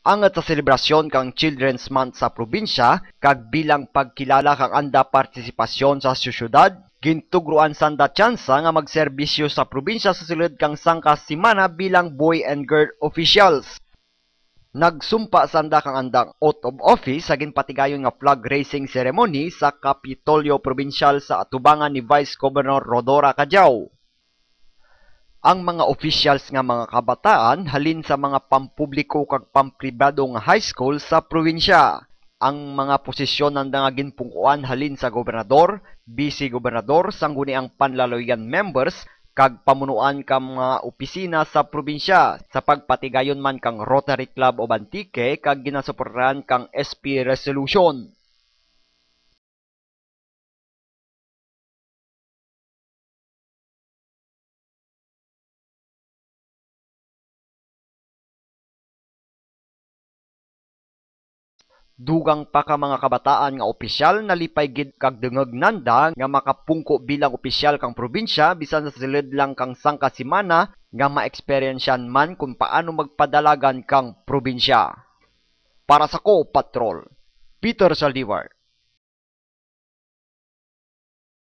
ang sa selebrasyon kang Children's Month sa probinsya kag bilang pagkilala kang anda partisipasyon sa syudad gintugruan sanda tsansa nga magserbisyo sa probinsya sa sulod kang sangka semana bilang boy and girl officials Nagsumpa sanda kang andang out of office sa ginpatigayon nga flag raising ceremony sa Kapitolyo Provincial sa atubangan ni Vice Governor Rodora Cajao ang mga officials nga mga kabataan halin sa mga pampubliko kag pampribadong high school sa probinsya. Ang mga posisyon ng nga ginpungkuan halin sa gobernador, vice gobernador, sangguni ang panlaloyan members kag pamunuan ka mga opisina sa probinsya sa pagpatigayon man kang Rotary Club o Bantike kag ginasuportahan kang SP Resolution. Dugang pa ka mga kabataan nga opisyal na lipay gid kag dungag nanda nga makapungko bilang opisyal kang probinsya bisan sa silid lang kang sangka semana nga ma-experiencean man kung paano magpadalagan kang probinsya. Para sa ko, Patrol, Peter Saldivar.